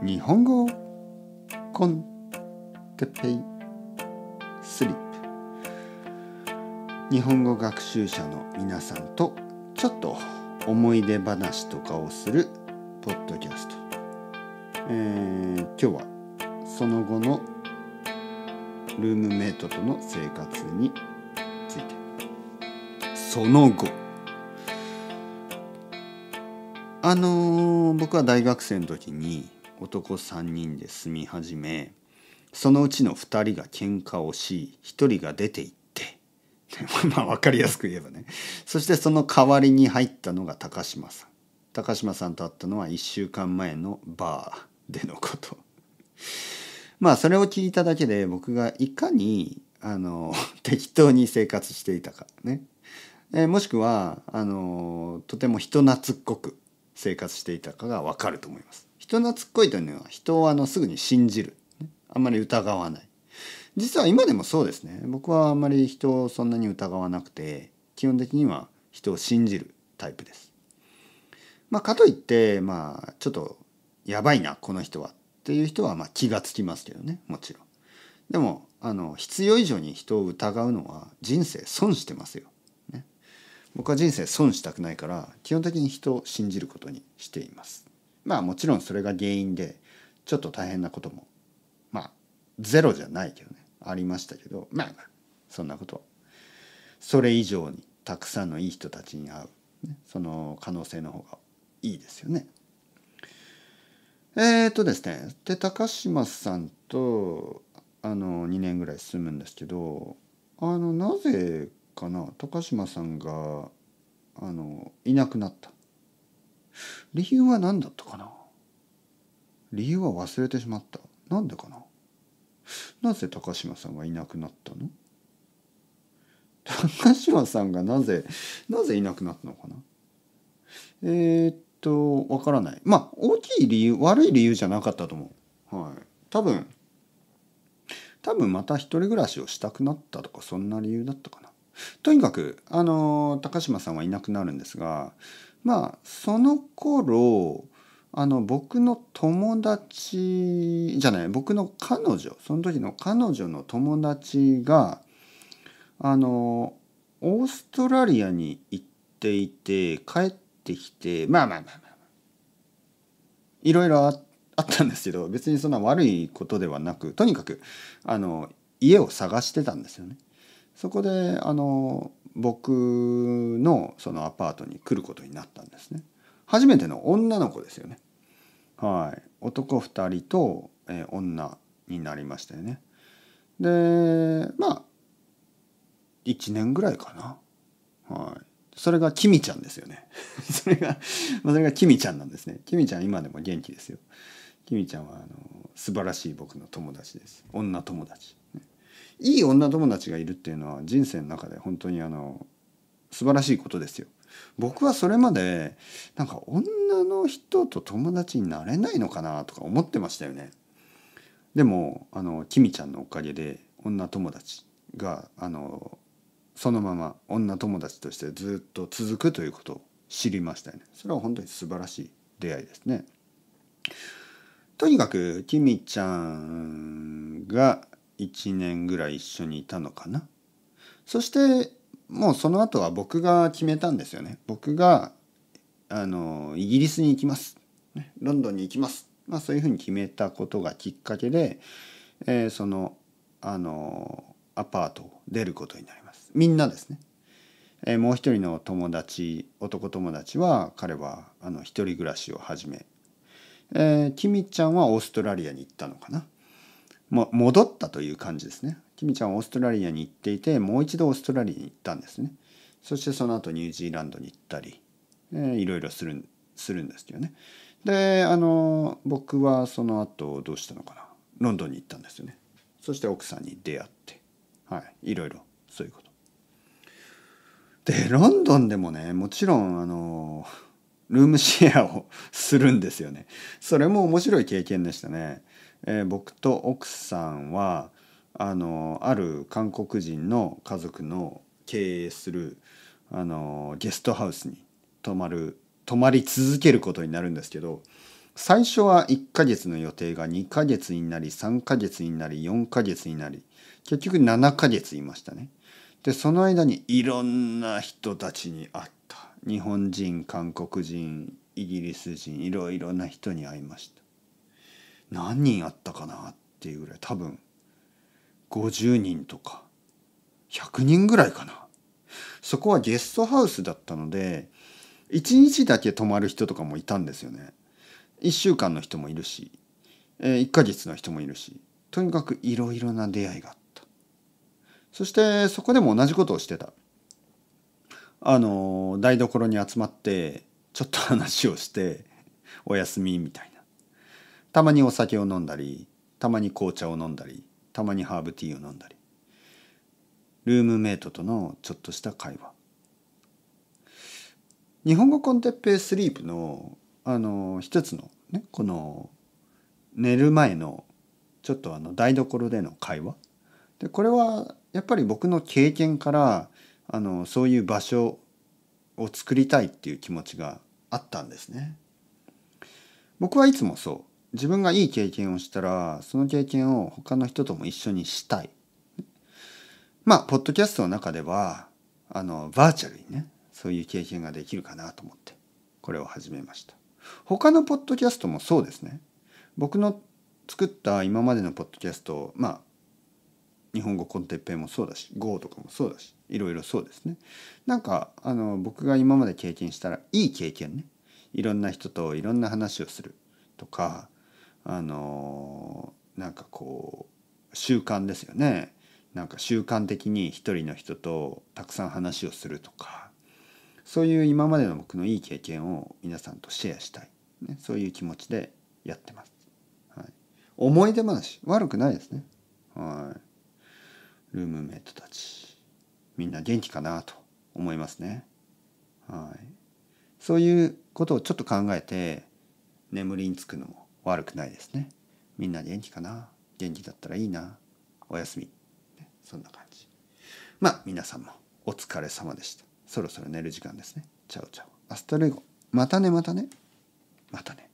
日本語コンテペイスリップ日本語学習者の皆さんとちょっと思い出話とかをするポッドキャスト、えー、今日はその後のルームメイトとの生活についてその後あのー、僕は大学生の時に男3人で住み始めそのうちの2人が喧嘩をし1人が出ていって まあ分かりやすく言えばねそしてその代わりに入ったのが高島さん高島さんと会ったのは1週間前のバーでのこと まあそれを聞いただけで僕がいかにあの 適当に生活していたかねえもしくはあのとても人懐っこく生活していたかがわかると思います。人懐っこいというのは人をあのすぐに信じる。あんまり疑わない。実は今でもそうですね。僕はあんまり人をそんなに疑わなくて、基本的には人を信じるタイプです。まあ、かといって、まあ、ちょっとやばいな、この人はっていう人はまあ気がつきますけどね、もちろん。でも、あの、必要以上に人を疑うのは人生損してますよ。僕は人生損したくないから基本的に人を信じることにしていますまあもちろんそれが原因でちょっと大変なこともまあゼロじゃないけどねありましたけどまあまあそんなことはそれ以上にたくさんのいい人たちに会う、ね、その可能性の方がいいですよねえっ、とですねで高島さんとあの2年ぐらい進むんですけどあのなぜかな高島さんがあのいなくなった理由は何だったかな理由は忘れてしまったなんでかななぜ高島さんがいなくなったの高島さんがなぜなぜいなくなったのかなえー、っとわからないまあ大きい理由悪い理由じゃなかったと思うはい多分多分また一人暮らしをしたくなったとかそんな理由だったかなとにかくあの高島さんはいなくなるんですがまあその頃あの僕の友達じゃない僕の彼女その時の彼女の友達があのオーストラリアに行っていて帰ってきてまあまあまあまあいろいろあったんですけど別にそんな悪いことではなくとにかくあの家を探してたんですよね。そこであの僕のそのアパートに来ることになったんですね。初めての女の子ですよね。はい、男2人と、えー、女になりましたよね。でまあ1年ぐらいかな。はい、それがきみちゃんですよね。それが、まあ、それがきみちゃんなんですね。きみちゃん今でも元気ですよ。きみちゃんはあの素晴らしい僕の友達です。女友達。ねいい女友達がいるっていうのは人生の中で本当にあの素晴らしいことですよ。僕はそれまでなんか女の人と友達になれないのかなとか思ってましたよね。でもあのキミちゃんのおかげで女友達があのそのまま女友達としてずっと続くということを知りましたよね。それは本当に素晴らしい出会いですね。とにかくキミちゃんが1年ぐらい一緒にいたのかなそしてもうその後は僕が決めたんですよね僕があのイギリスに行きます、ね、ロンドンに行きます、まあ、そういうふうに決めたことがきっかけで、えー、そのあのアパートを出ることになりますみんなですね、えー、もう一人の友達男友達は彼はあの一人暮らしを始めえー、キミちゃんはオーストラリアに行ったのかなま、戻ったという感じですね。キミちゃんはオーストラリアに行っていてもう一度オーストラリアに行ったんですね。そしてその後ニュージーランドに行ったり、えー、いろいろするするんですけどね。であの僕はその後どうしたのかなロンドンに行ったんですよね。そして奥さんに出会って、はい、いろいろそういうこと。でロンドンでもねもちろんあのルームシェアをするんですよね。それも面白い経験でしたね。えー、僕と奥さんはあのある韓国人の家族の経営するあのゲストハウスに泊まる泊まり続けることになるんですけど最初は1ヶ月の予定が2ヶ月になり3ヶ月になり4ヶ月になり結局7ヶ月いましたね。でその間にいろんな人たちに会った日本人韓国人イギリス人いろいろな人に会いました。何人あったかなっていうぐらい多分50人とか100人ぐらいかなそこはゲストハウスだったので1日だけ泊まる人とかもいたんですよね1週間の人もいるし、え1ヶ月の人もいるしとにかくいろいろな出会いがあったそしてそこでも同じことをしてたあの台所に集まってちょっと話をしてお休みみたいなたまにお酒を飲んだりたまに紅茶を飲んだりたまにハーブティーを飲んだりルームメイトとのちょっとした会話日本語コンテッペイスリープのあの一つのねこの寝る前のちょっとあの台所での会話でこれはやっぱり僕の経験からあのそういう場所を作りたいっていう気持ちがあったんですね。僕はいつもそう自分がいい経験をしたらその経験を他の人とも一緒にしたい。まあポッドキャストの中ではあのバーチャルにねそういう経験ができるかなと思ってこれを始めました。他のポッドキャストもそうですね。僕の作った今までのポッドキャストまあ日本語コンテッペイもそうだし GO とかもそうだしいろいろそうですね。なんかあの僕が今まで経験したらいい経験ねいろんな人といろんな話をするとかあのなんかこう習慣ですよねなんか習慣的に一人の人とたくさん話をするとかそういう今までの僕のいい経験を皆さんとシェアしたい、ね、そういう気持ちでやってます、はい、思い出話悪くないですねはいルームメイトたちみんな元気かなと思いますねはいそういうことをちょっと考えて眠りにつくのも悪くないですねみんな元気かな元気だったらいいなおやすみ、ね、そんな感じまあ皆さんもお疲れ様でしたそろそろ寝る時間ですねチャオチャオアスタルゴまたねまたねまたね